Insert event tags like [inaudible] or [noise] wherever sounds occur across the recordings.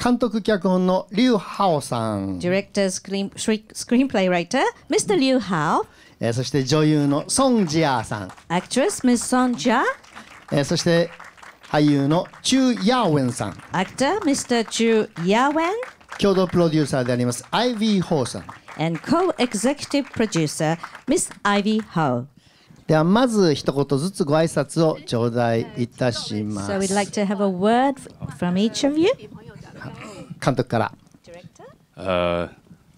監督脚本のリュウ・ハウさん。スクリーンプレイライター、ミスター・リュウ・ハオ。そして女優のソン・ジアさん。アクトレス、ミス・ソン・ジアそして俳優のチュー・ヤーウェンさん。アクター、ミスター・チュヤウェン。共同プロデューサーであります、イビー・ホーさん。And co-executive producer, ではまず一言ずつご挨拶を頂戴いたします。[laughs] 監督から。呃，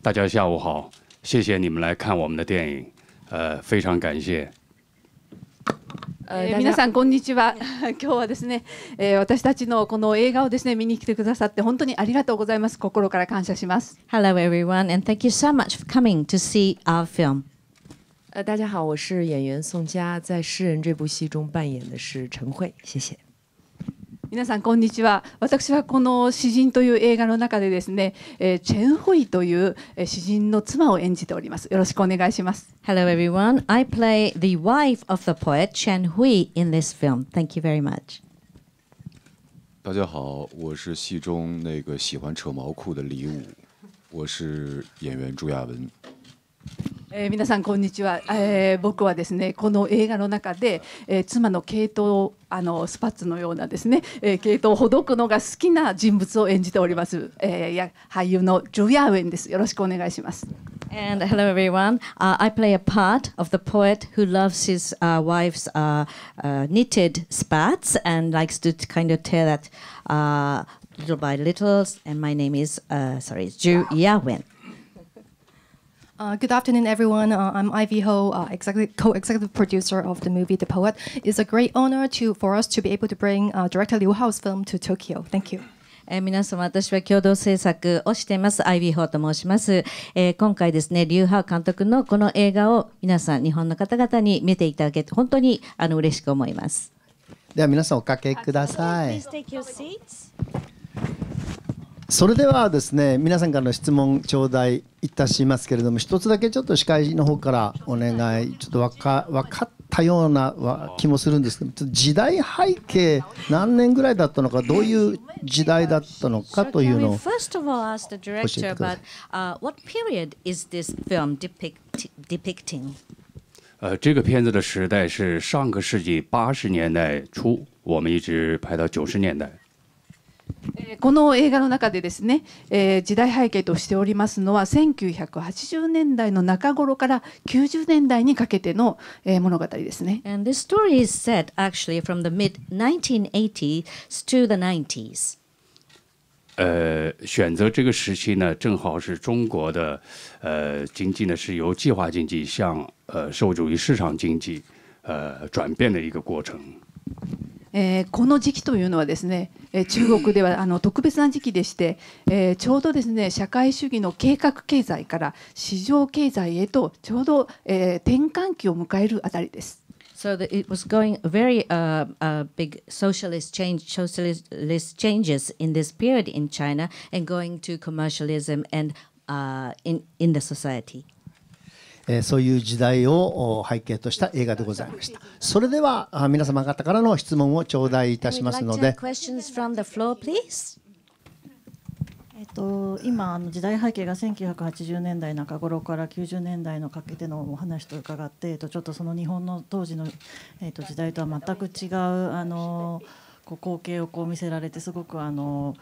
大家下午好，谢谢你们来看我们的电影，呃，非常感谢。えー、皆さんこんにちは。[laughs] 今日はですね、えー、私たちのこの映画をですね見に来てくださって本当にありがとうございます。心から感謝します。Hello everyone and thank you so much for coming to see our film. 呃，大家好，我是演员宋佳，在《诗人》这部戏中扮演的是陈慧，谢谢。皆さんこんにちは私はこの「詩人」という映画の中でですね、えー、チェン・ホイという詩人の妻を演じておりますよろしくお願いします Hello everyone I play the wife of the poet チェン・ホイ in this film thank you very much 大家好我是戏中那个喜欢扯毛裤的李武我是演员朱亚文えー、皆さんこんにちは、えー、僕はですねこの映画の中で、えー、妻の系統あのスパッツのようなですね、えー、系統をほどくのが好きな人物を演じております、えー、や俳優のジョヤウェンですよろしくお願いします And hello everyone. Uh, I play a part of the poet who loves his uh, wife's uh, uh, knitted spats and likes to kind of tear that uh, little by little. And my name is, uh, sorry, Ju Yawin. Uh, good afternoon, everyone. Uh, I'm Ivy Ho, uh, executive, co-executive producer of the movie The Poet. It's a great honor to, for us to be able to bring director Liu Hao's film to Tokyo. Thank you. えー、皆様、私は共同制作をしています、アイビー・ホーと申します。えー、今回ですね、リュウ・ハウ監督のこの映画を皆さん、日本の方々に見ていただけて、本当にあの嬉しく思います。では皆さんおかけください。それではですね皆さんからの質問頂戴いたしますけれども一つだけちょっと司会の方からお願いちょっと分か分かったような気もするんですけど時代背景何年ぐらいだったのかどういう時代だったのかというのを教えてください。What period is this film depicting? 呃，这个片子的时代是上个世纪八十年代初，我们一直拍到九十年代。この映画の中でですね、えー、時代背景としておりますのは1980年代の中頃から90年代にかけての、えー、物語ですね。And this story is set actually from the mid 1980s to the 90s. 呃，选择这个时期呢，正好是中国的呃经济呢是由计划经济向呃社会主义市场经济呃转变的一个过程。えー、この時期というのはですね、えー、中国ではあの特別な時期でして、えー、ちょうどですね社会主義の計画経済から市場経済へとちょうど、えー、転換期を迎えるあたりです。So the, it was going very uh, uh, big socialist change, socialist changes in this period in China, and going to commercialism and uh, in in the society. えそういう時代を背景とした映画でございましたそれでは皆様方からの質問を頂戴いたしますので、えっと、今あの時代背景が1980年代中頃から90年代のかけてのお話と伺って、えっと、ちょっとその日本の当時の、えっと、時代とは全く違うあのー。こう光景をこう見せられてすごくあの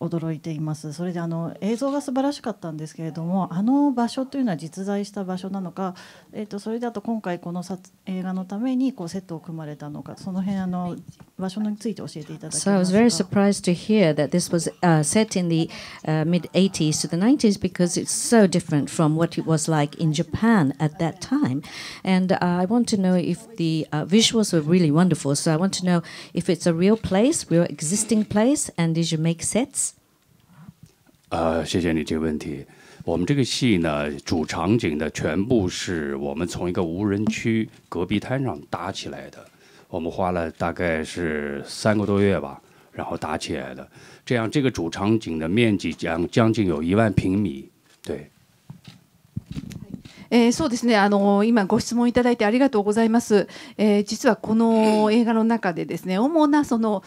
驚いていますそれであの映像が素晴らしかったんですけれどもあの場所というのは実在した場所なのか、えー、とそれであと今回この映画のためにこうセットを組まれたのかその辺あの場所について教えていただけます So I was very surprised to hear that this was、u set in the、uh, mid 80s to the 90s because it's so different from what it was like in Japan at that time and、uh, I want to know if the、uh, visuals were really wonderful so I want to know if it's a real place，your existing place，and did you make sets？呃，谢谢你这个问题。我们这个戏呢，主场景的全部是我们从一个无人区戈壁滩上搭起来的。我们花了大概是三个多月吧，然后搭起来的。这样，这个主场景的面积将将近有一万平米。对。えー、そうですね、あの今ご質問いただいてありがとうございます。えー、実はこの映画の中でですね、主なその、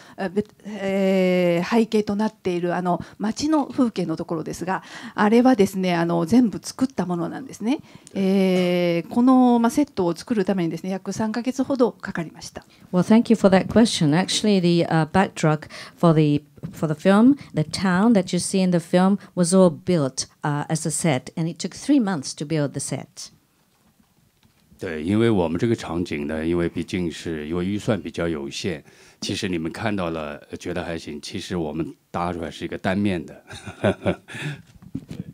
えー、背景となっているあの街の風景のところですが、あれはですね、あの全部作ったものなんですね。えー、このまセットを作るためにですね、約3ヶ月ほどかかりました。Well, thank you for that question. Actually, the、uh, backdrop for the for the film. The town that you see in the film was all built uh, as a set, and it took three months to build the set. 对，因为我们这个场景呢，因为毕竟是因为预算比较有限，其实你们看到了觉得还行，其实我们搭出来是一个单面的。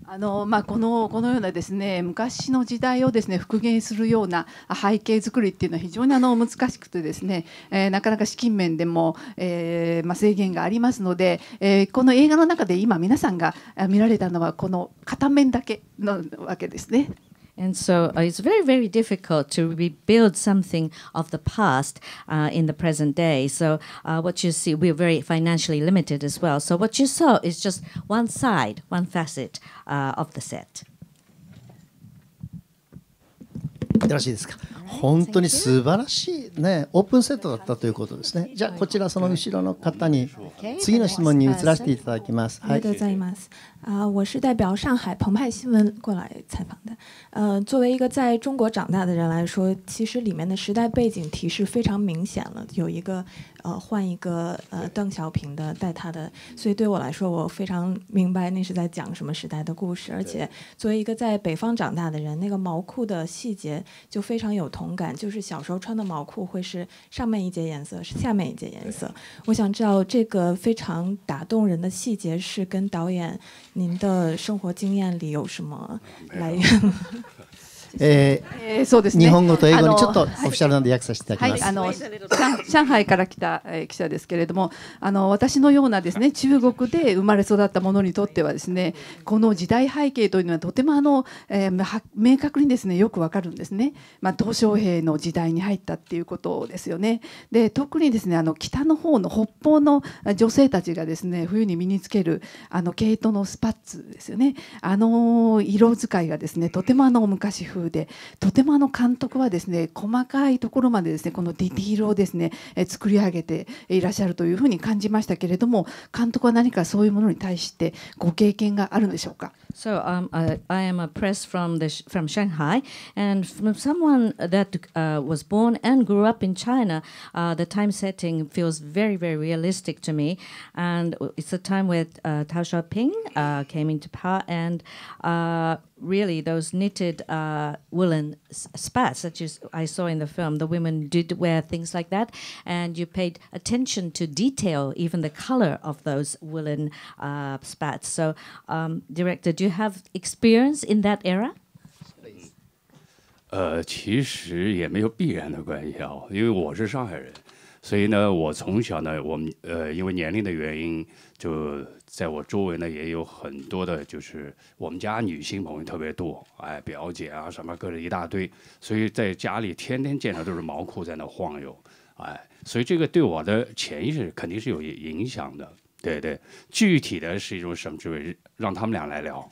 あのまあ、このこのようなですね昔の時代をですね復元するような背景作りっていうのは非常にあの難しくてですね、えー、なかなか資金面でも、えー、まあ、制限がありますので、えー、この映画の中で今皆さんが見られたのはこの片面だけのわけですね。And so uh, it's very, very difficult to rebuild something of the past uh, in the present day. So uh, what you see, we're very financially limited as well. So what you saw is just one side, one facet of the set. よろしいですか。本当に素晴らしいね、オープンセットだったということですね。じゃあこちらその後ろの方に次の質問に移らせていただきます。はい。ありがとうございます。あ、我是代表上海澎湃新闻过来采访的。嗯，作为一个在中国长大的人来说，其实里面的时代背景提示非常明显了。有一个，呃，换一个，呃，邓小平的带他的，所以对我来说，我非常明白那是在讲什么时代的故事。而且，作为一个在北方长大的人，那个毛裤的细节就非常有同感，就是小时候穿的毛裤会是上面一节颜色是下面一节颜色。我想知道这个非常打动人的细节是跟导演您的生活经验里有什么来源？[laughs] えー、えー、そうです、ね、日本語と英語にちょっとオフィシャルなんで訳させていただきます。はい、あの上海から来た、えー、記者ですけれども、あの私のようなですね中国で生まれ育った者にとってはですね、この時代背景というのはとてもあの、えー、明確にですねよくわかるんですね。まあ鄧小平の時代に入ったっていうことですよね。で特にですねあの北の方の北方の女性たちがですね冬に身につけるあの毛糸のスパッツですよね。あの色使いがですねとてもあの昔風風でとてもあの監督はですね細かいところまでですねこのディティールをですね、え作り上げていらっしゃるというふうに感じましたけれども監督は何かそういうものに対してご経験があるんでしょうか So um, u I am a press from the from Shanghai, and from someone that uh, was born and grew up in China, uh, the time setting feels very very realistic to me, and it's a time where uh, Tao Xiaoping uh, came into power and. Uh, really those knitted uh, woolen spats such as I saw in the film. The women did wear things like that, and you paid attention to detail, even the color of those woolen uh, spats. So, um, director, do you have experience in that era? 呃，其实也没有必然的关系啊，因为我是上海人，所以呢，我从小呢，我们呃，因为年龄的原因，就 uh, 在我周围呢也有很多的，就是我们家女性朋友特别多，哎，表姐啊什么各着一大堆，所以在家里天天见到都是毛裤在那晃悠，哎，所以这个对我的潜意识肯定是有影响的，对对，具体的是一种什么职位，让他们俩来聊。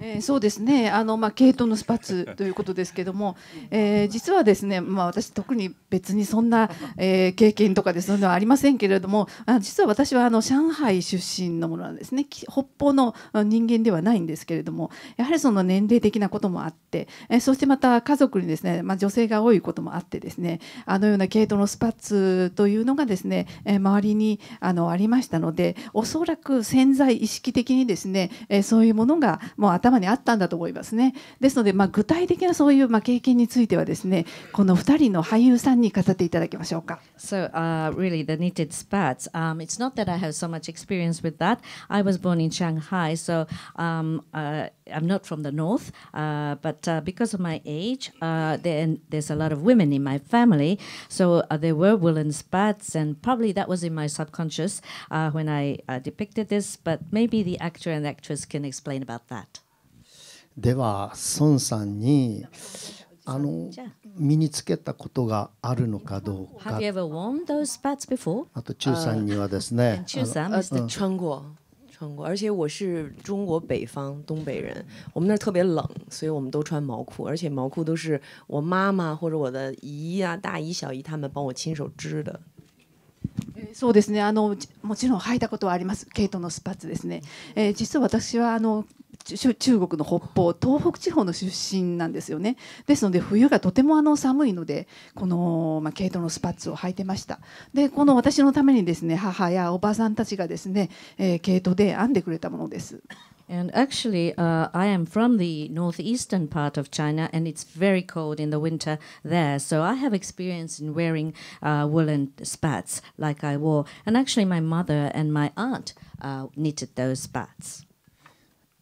えー、そうですねあの、まあ、毛糸のスパッツ [laughs] ということですけども、えー、実はですね、まあ、私特に別にそんな、えー、経験とかでそういうのはありませんけれどもあ実は私はあの上海出身のものなんですね北方の人間ではないんですけれどもやはりその年齢的なこともあって、えー、そしてまた家族にですね、まあ、女性が多いこともあってですねあのような毛糸のスパッツというのがですね、えー、周りにあのありましたのでおそらく潜在意識的にですね、えー、そういうものがもう頭頭にあったんだと思いますね。ですので、まあ、具体的なそういうまあ経験についてはですね、この2人の俳優さんに語っていただきましょうか。So, uh, really, the knitted spats.、Um, it's not that I have so much experience with that. I was born in Shanghai, so、um, uh, I'm not from the north, uh, but uh, because of my age, uh, there, there's a lot of women in my family, so there were woolen spats, and probably that was in my subconscious when I depicted this. But maybe the actor and actress can explain about that. では孫さんにあの身につけたことがあるのかどうか。Have you ever worn those pads before? あと中さんにはですね。中さん、中国。而且我是中国北方东北人，我们那儿特别冷，所以我们都穿毛裤，而且毛裤都是我妈妈或者我的姨啊、大姨、小姨他们帮我亲手织的。そうですね。あのもちろん履いたことはあります。ケイトのスパッツですね。え実は私はあの中国の北方東北地方の出身なんですよねですので冬がとてもあの寒いのでこの、まあ、毛糸のスパッツを履いてましたでこの私のためにですね母やおばさんたちがですね、えー、毛糸で編んでくれたものです。And actually, uh, I am from the northeastern part of China, and it's very cold in the winter there. So I have experience in wearing uh, woolen spats like I wore. And actually, my mother and my aunt uh, knitted those spats.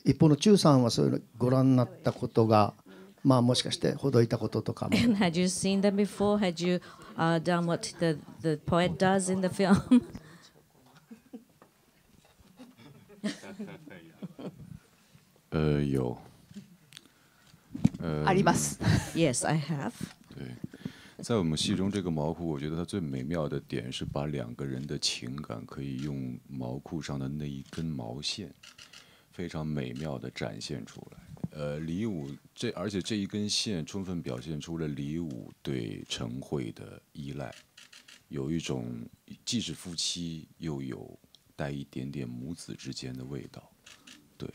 一方の中さんはそういうのご覧になったことが、まあ、もしかしてほどいたこととかも。え n d h a あります。Yes, I have. 对，在我们戏中这个毛裤，我觉得它最美妙的点是把两个人的情感可以用毛裤上的那一根毛线。非常美妙的展现出来，呃，李武这，而且这一根线充分表现出了李武对陈慧的依赖，有一种既是夫妻又有带一点点母子之间的味道，对。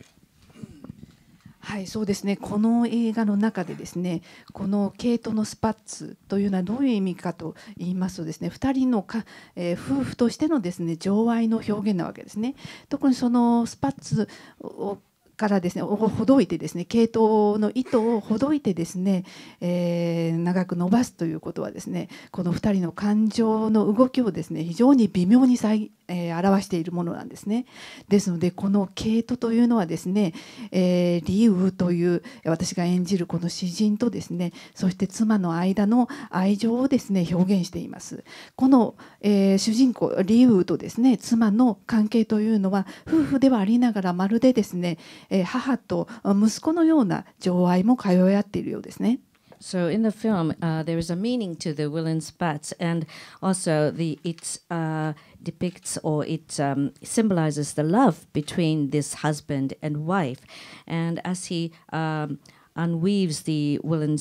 はいそうですねこの映画の中でですねこの毛糸のスパッツというのはどういう意味かと言いますとですね2人のか、えー、夫婦としてのですね情愛の表現なわけですね。特にそのスパッツをからですねほどいてですね系統の糸をほどいてですね、えー、長く伸ばすということはですねこの2人の感情の動きをですね非常に微妙に再、えー、表しているものなんですね。ですのでこの系統というのはですね、えー、リウという私が演じるこの詩人とですねそして妻の間の愛情をですね表現しています。この、えー、主人公リウとですね妻の関係というのは夫婦ではありながらまるでですね母と息子のような情愛も通い合っているようですね。So in the film, uh, there is a meaning to the will a n spats, and also the it uh, depicts or it um, symbolizes the love between this husband and wife. And as he um, unweaves the woolen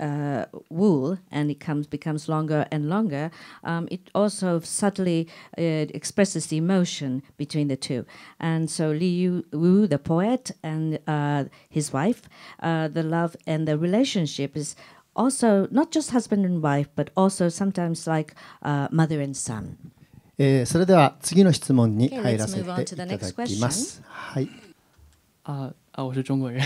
uh, wool and it comes becomes longer and longer, um, it also subtly uh, expresses the emotion between the two. And so Liu Wu, the poet, and uh, his wife, uh, the love and the relationship is also not just husband and wife, but also sometimes like uh, mother and son. えー、それでは次の質問に入らせていただきます。はい。Uh, eh, 啊，我是中国人，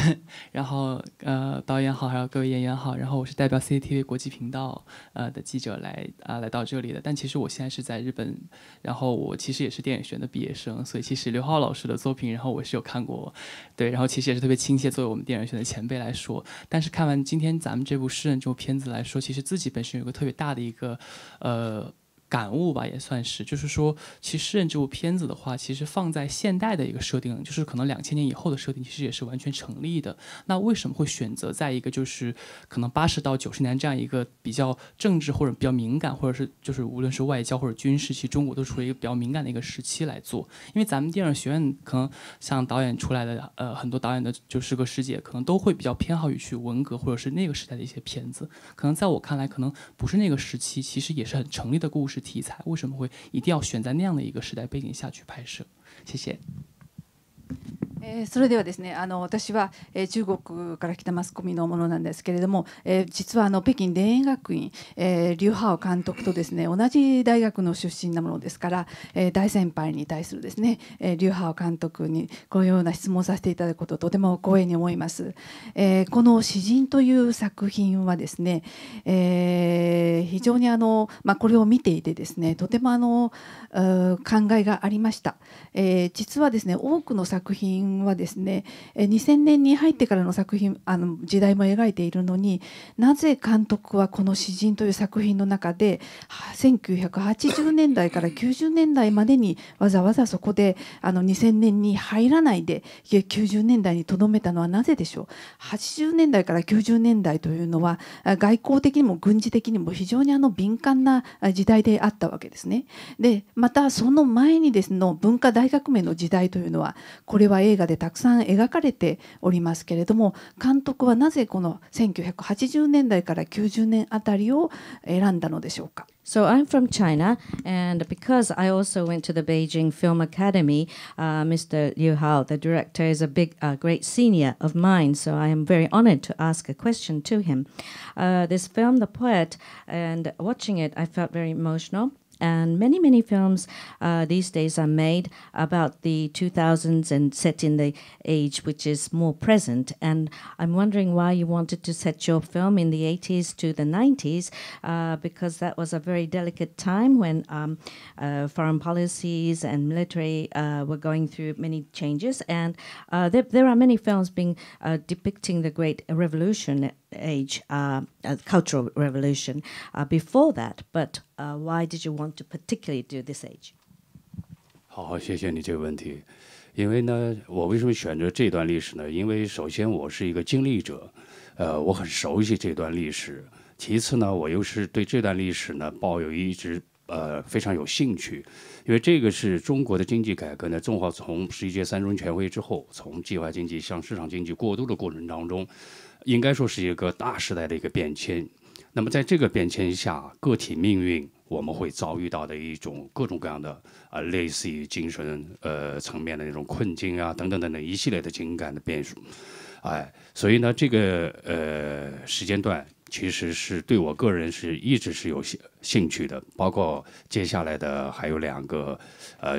然后呃，导演好，还有各位演员好，然后我是代表 CCTV 国际频道呃的记者来啊来到这里的，但其实我现在是在日本，然后我其实也是电影学院的毕业生，所以其实刘浩老师的作品，然后我是有看过，对，然后其实也是特别亲切，作为我们电影学院的前辈来说，但是看完今天咱们这部《诗人》这部片子来说，其实自己本身有个特别大的一个呃。感悟吧也算是，就是说，其实人》这部片子的话，其实放在现代的一个设定，就是可能两千年以后的设定，其实也是完全成立的。那为什么会选择在一个就是可能八十到九十年这样一个比较政治或者比较敏感，或者是就是无论是外交或者军事，其实中国都处于一个比较敏感的一个时期来做？因为咱们电影学院可能像导演出来的呃很多导演的就是个师姐，可能都会比较偏好于去文革或者是那个时代的一些片子。可能在我看来，可能不是那个时期，其实也是很成立的故事。题材为什么会一定要选在那样的一个时代背景下去拍摄？谢谢。えそれではですねあの私は、え中国から来たマスコミのものなんですけれども、え実はあの北京田園学院、えー、劉波監督とですね同じ大学の出身なものですから、え大先輩に対するですね、えー、劉波監督にこのような質問させていただくことをとても光栄に思います。えこの詩人という作品はですね、えー、非常にあの、まあ、これを見ていてですねとてもあの考えがありました。え実はですね多くの作品はですね2000年に入ってからの作品あの時代も描いているのになぜ監督はこの「詩人」という作品の中で1980年代から90年代までにわざわざそこであの2000年に入らないで90年代にとどめたのはなぜでしょう80年代から90年代というのは外交的にも軍事的にも非常にあの敏感な時代であったわけですね。でまたその前にですの文化大革命の時代というのはこれは映画でたくさん描かれておりますけれども監督はなぜこの1980年代から90年あたりを選んだのでしょうか So I'm from China, and because I also went to the Beijing Film Academy, uh, Mr. Liu Hao, the director, is a big, uh, great senior of mine. So I am very honored to ask a question to him. Uh, this film, The Poet, and watching it, I felt very emotional. and many many films uh, these days are made about the 2000s and set in the age which is more present and i'm wondering why you wanted to set your film in the 80s to the 90s uh, because that was a very delicate time when um, uh, foreign policies and military uh, were going through many changes and uh, there, there, are many films being uh, depicting the great revolution age cultural revolution before that, but why did you want to particularly do this age？好好谢谢你这个问题，因为呢，我为什么选择这段历史呢？因为首先我是一个经历者，呃，我很熟悉这段历史。其次呢，我又是对这段历史呢抱有一直呃非常有兴趣，因为这个是中国的经济改革呢，正好从十一届三中全会之后，从计划经济向市场经济过渡的过程当中。应该说是一个大时代的一个变迁，那么在这个变迁下，个体命运我们会遭遇到的一种各种各样的啊，类似于精神呃层面的那种困境啊，等等等等一系列的情感的变数，哎，所以呢，这个呃时间段其实是对我个人是一直是有兴兴趣的，包括接下来的还有两个呃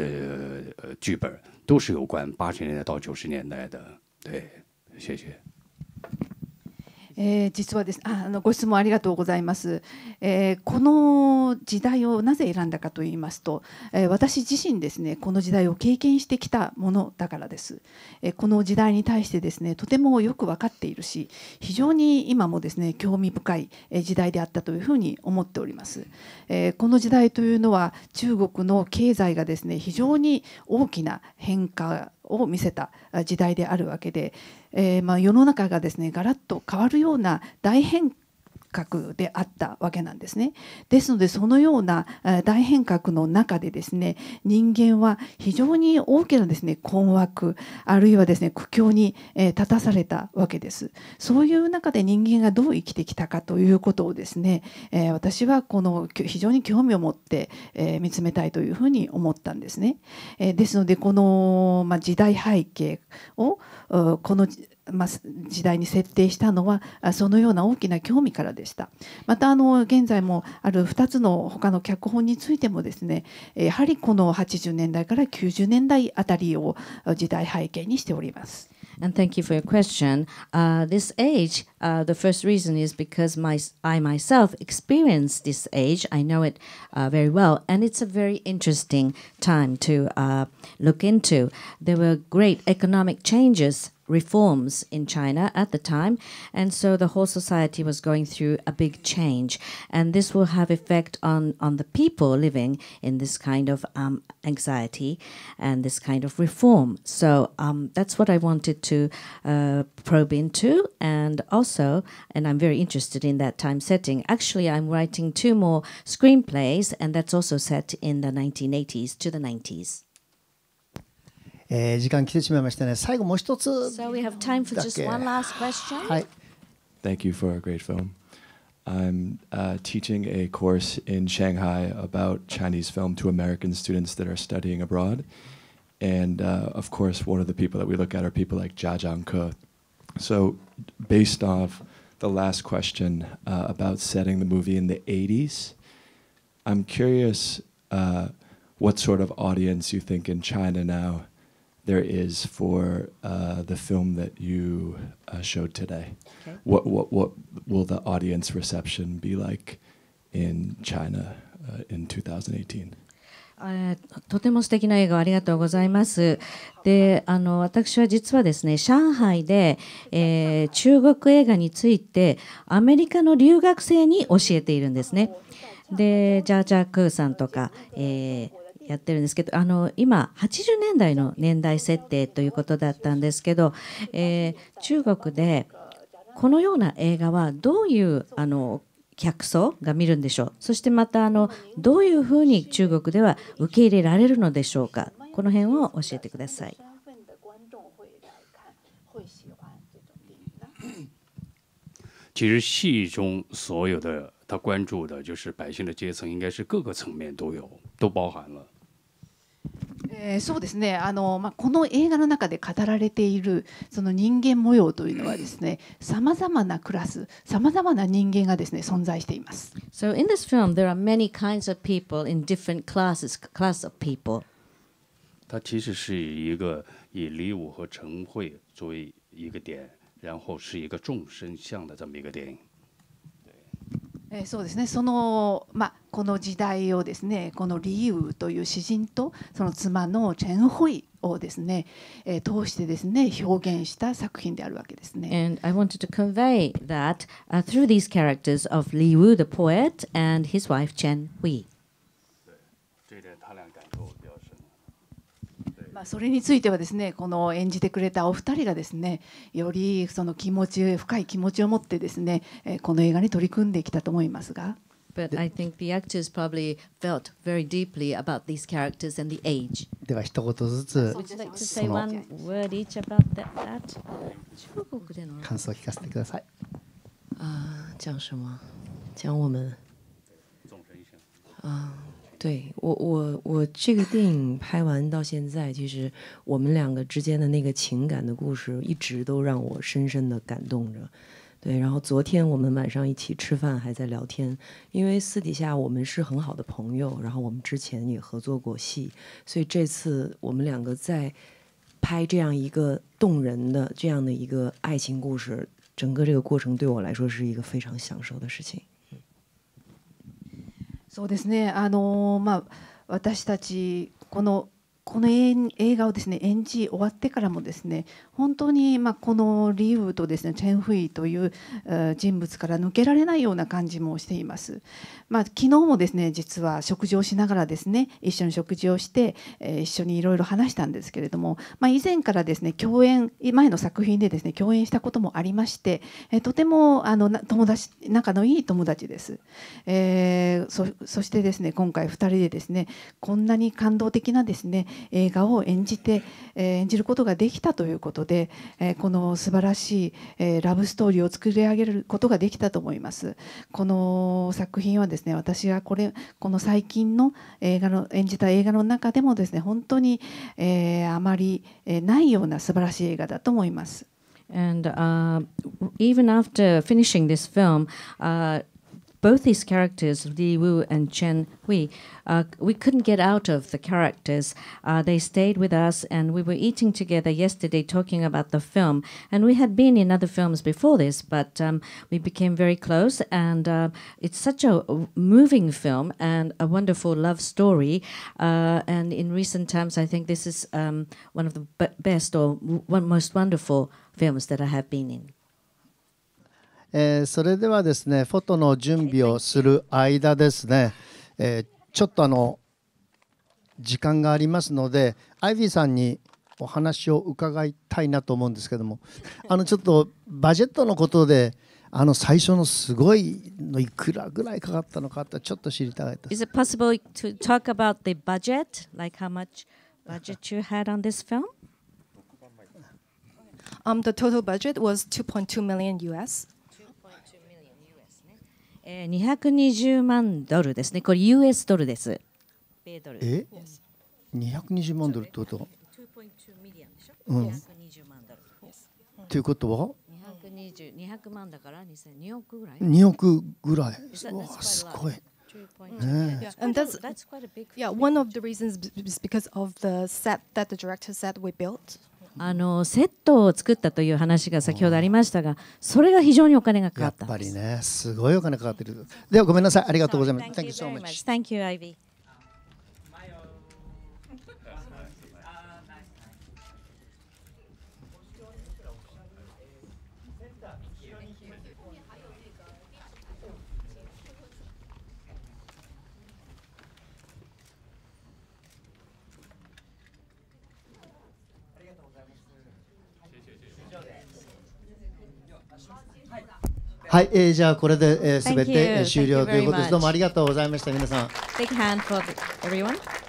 呃剧本，都是有关八十年代到九十年代的，对，谢谢。えー、実はですあのご質問ありがとうございます、えー、この時代をなぜ選んだかと言いますと、えー、私自身ですねこの時代を経験してきたものだからです、えこの時代に対してですねとてもよく分かっているし非常に今もですね興味深い時代であったというふうに思っております、えこの時代というのは中国の経済がですね非常に大きな変化を見せた時代であるわけで、えー、まあ世の中がですねガラッと変わるような大変革であったわけなんですね。ですのでそのような大変革の中でですね人間は非常に大きなですね困惑あるいはですね苦境に立たされたわけです。そういう中で人間がどう生きてきたかということをですね私はこの非常に興味を持って見つめたいというふうに思ったんですね。ですのでこの時代背景をこのまあ、時代に設定したのはそのような大きな興味からでしたまたあの現在もある2つの他の脚本についてもですねやはりこの80年代から90年代あたりを時代背景にしております。And thank you for your question. Uh, this age, uh, the first reason is because my, I myself experienced this age. I know it uh, very well, and it's a very interesting time to look into. There were great economic changes reforms in China at the time, and so the whole society was going through a big change, and this will have effect on on the people living in this kind of um, anxiety and this kind of reform. So um, that's what I wanted to uh, probe into, and also, and I'm very interested in that time setting. Actually, I'm writing two more screenplays, and that's also set in the 1980s to the 90s. えー、時間来てしまいましたね。最後もう一つだけ。So、はい。Thank you for a great film. I'm uh, teaching a course in Shanghai about Chinese film to American students that are studying abroad. And uh, of course, one of the people that we look at are people like Jia Zhangke. So, based off the last question uh, about setting the movie in the 80s, I'm curious uh, what sort of audience you think in China now there is for uh, the film that you uh, showed today. Okay. What, what, what will the audience reception be like in China uh, in 2018? とても素敵な映画ありがとうございます。であの私は実はですね上海で、えー、中国映画についてアメリカの留学生に教えているんですね。でジャージャー・クーさんとか、えー、やってるんですけどあの今80年代の年代設定ということだったんですけど、えー、中国でこのような映画はどういうあの客層が見るんでしょうそしてまたあのどういうふうに中国では受け入れられるのでしょうかこの辺を教えてください。[coughs] 其实戏中所有的他关注的就是百姓的阶层，应该是各个层面都有，都包含了。えー、そうですねあの、まあ、この映画の中で語られているその人間模様というのはですねさまざまなクラスさまざまな人間がですね存在しています。So in this film there are many kinds of people in different classes class of people. 和会然后是一个众生相的这么一个电影。えー、そうですねその、まあ、この時代をですねこの李由という詩人とその妻のチェン・ホイをですね、えー、通してですね表現した作品であるわけですね。And I wanted to convey that、uh, through these characters of Li Wu, the poet, and his wife Chen Hui. まあ、それについてはですねこの演じてくれたお二人がですねよりその気持ち深い気持ちを持ってですねこの映画に取り組んできたと思いますが。But I think the actors probably felt very deeply about these characters and the age. では一言ずつその感想を聞かせてください。ああ、对我，我我这个电影拍完到现在，其实我们两个之间的那个情感的故事一直都让我深深的感动着。对，然后昨天我们晚上一起吃饭还在聊天，因为私底下我们是很好的朋友，然后我们之前也合作过戏，所以这次我们两个在拍这样一个动人的这样的一个爱情故事，整个这个过程对我来说是一个非常享受的事情。そうですねあのまあ私たちこのこの映画をですね演じ終わってからもですね本当にまこのリウとですねチェン・フイという人物から抜けられないような感じもしています。まあ、昨日もですね実は食事をしながらですね一緒に食事をして、え一緒にいろいろ話したんですけれども、まあ、以前からですね共演前の作品でですね共演したこともありまして、えとてもあの友達仲のいい友達です。えー、そしてですね今回2人でですねこんなに感動的なですね映画を演じて、え演じることができたということで、えこの素晴らしい、えラブストーリーを作り上げることができたと思いますこの作品はですね私がこれこの最近の映画の演じた映画の中でもですね本当に、えあまりないような素晴らしい映画だと思います。And uh, even after finishing this film, uh, both these characters, Li Wu and Chen Hui, uh, we couldn't get out of the characters. Uh, they stayed with us, and we were eating together yesterday talking about the film. And we had been in other films before this, but um, we became very close. And uh, it's such a moving film and a wonderful love story. Uh, and in recent times, I think this is um, one of the best or most wonderful films that I have been in. えー、それではですねフォトの準備をする間ですね、えー、ちょっとあの時間がありますのでアイビーさんにお話を伺いたいなと思うんですけどもあのちょっとバジェットのことであの最初のすごいのいくらぐらいかかったのかってちょっと知りたかった。Is it possible to talk about the budget? Like how much budget you had on this film? Um, the total budget was 2.2 million US. えー、220万ドルですね。これ US ドルです。米ドル。え？220万ドルってこと？うん。ということは？220 200万だから2億ぐらい。2億ぐらい。わあすごい。Mm. Yeah. And that's, that's quite a big. Yeah, one of the reasons is because of the set that the director said we built. あのセットを作ったという話が先ほどありましたが、それが非常にお金がかかったやっぱりね、すごいお金かかってる。ではごめんなさい、ありがとうございます。Thank you so much. Thank you, Ivy. はい、えー、じゃあこれで、えー、全て終了ということです。どうもありがとうございました、皆さん。Big hand for everyone.